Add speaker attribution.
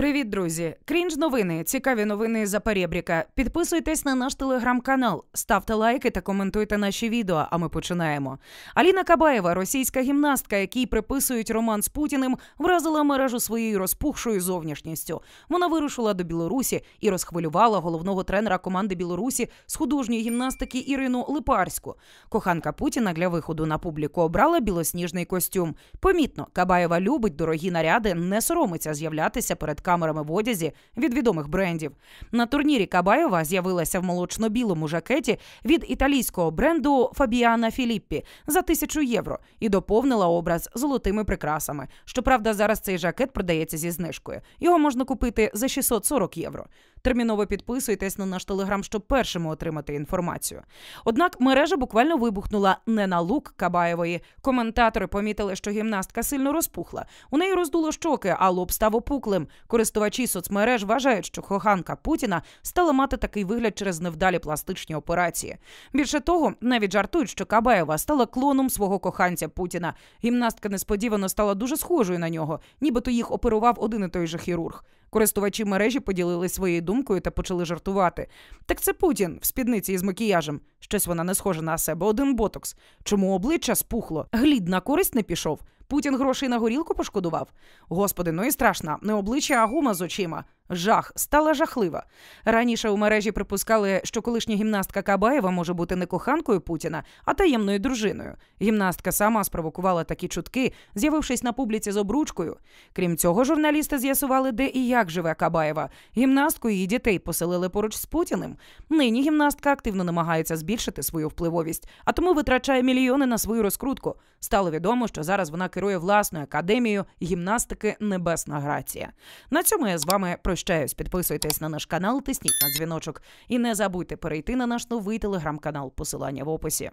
Speaker 1: Привіт, друзі! Крінж новини. Цікаві новини за перебріка. Підписуйтесь на наш телеграм-канал, ставте лайки та коментуйте наші відео. А ми починаємо. Аліна Кабаєва, російська гімнастка, якій приписують роман з Путіним, вразила мережу своєю розпухшою зовнішністю. Вона вирушила до Білорусі і розхвилювала головного тренера команди Білорусі з художньої гімнастики Ірину Липарську. Коханка Путіна для виходу на публіку обрала білосніжний костюм. Помітно, Кабаєва любить дорогі наряди, не соромиться з'являтися перед камерами в одязі від відомих брендів. На турнірі Кабаєва з'явилася в молочно-білому жакеті від італійського бренду Фабіана Філіппі за тисячу євро і доповнила образ золотими прикрасами. Щоправда, зараз цей жакет продається зі знижкою. Його можна купити за 640 євро. Терміново підписуйтесь на наш телеграм, щоб першими отримати інформацію. Однак мережа буквально вибухнула не на лук Кабаєвої. Коментатори помітили, що гімнастка сильно розпухла. У неї роздуло щоки, а лоб став опуклим. Користувачі соцмереж вважають, що коханка Путіна стала мати такий вигляд через невдалі пластичні операції. Більше того, навіть жартують, що Кабаєва стала клоном свого коханця Путіна. Гімнастка несподівано стала дуже схожою на нього, нібито їх оперував один і той же хірург. Користувачі мережі поділилися своєю думкою та почали жартувати. Так це Путін в спідниці із макіяжем. Щось вона не схожа на себе. Один ботокс. Чому обличчя спухло? Глід на користь не пішов. Путін грошей на горілку пошкодував? Господи, ну і страшна Не обличчя а гума з очима. Жах стала жахлива. Раніше у мережі припускали, що колишня гімнастка Кабаєва може бути не коханкою Путіна, а таємною дружиною. Гімнастка сама спровокувала такі чутки, з'явившись на публіці з обручкою. Крім цього, журналісти з'ясували, де і як живе Кабаєва. Гімнастку її дітей поселили поруч з Путіним. Нині гімнастка активно намагається збільшити свою впливовість, а тому витрачає мільйони на свою розкрутку. Стало відомо, що зараз вона керує власною академією гімнастики Небесна Грація. На цьому я з вами прощаюся прощаюсь. Підписуйтесь на наш канал, тисніть на дзвіночок і не забудьте перейти на наш новий телеграм-канал. Посилання в описі.